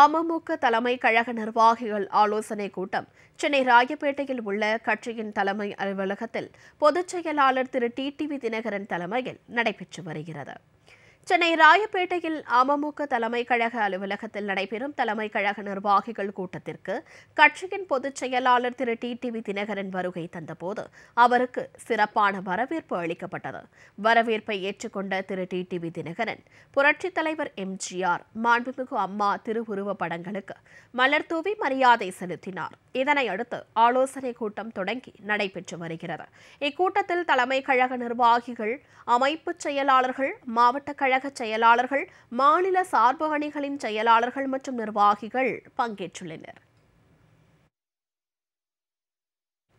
அமமுக தலைமை கழக நிர்வாகிகள் ஆலோசனை கூட்டம் சென்னை ராயப்பேட்டையில் உள்ள கட்சியின் தலைமை அலுவலகத்தில் பொதுச் செயலாளர் திரு டிடிவி தினகரன் தலைமையில் நடைபெற்று வருகிறது சென்னை ராயப்பேட்டையில் அமமுக தலைமை கழக அலுவலகத்தில் நடைபெறும் தலைமை கழக நிர்வாகிகள் கூட்டத்திற்கு கட்சியின் பொதுச் செயலாளர் திரு டி டிவி தினகரன் வருகை தந்தபோது அவருக்கு சிறப்பான வரவேற்பு அளிக்கப்பட்டது வரவேற்பை ஏற்றுக்கொண்ட திரு டி டிவி தினகரன் புரட்சித் தலைவர் எம்ஜிஆர் மாண்புமிகு அம்மா திருவுருவ படங்களுக்கு மலர்தூவி மரியாதை செலுத்தினார் இதனையடுத்து ஆலோசனைக் கூட்டம் தொடங்கி நடைபெற்று வருகிறது இக்கூட்டத்தில் தலைமை கழக நிர்வாகிகள் அமைப்பு செயலாளர்கள் மாவட்ட கழக கழக செயலாளர்கள் மாநில சார்பு செயலாளர்கள் மற்றும் நிர்வாகிகள் பங்கேற்றுள்ளனர்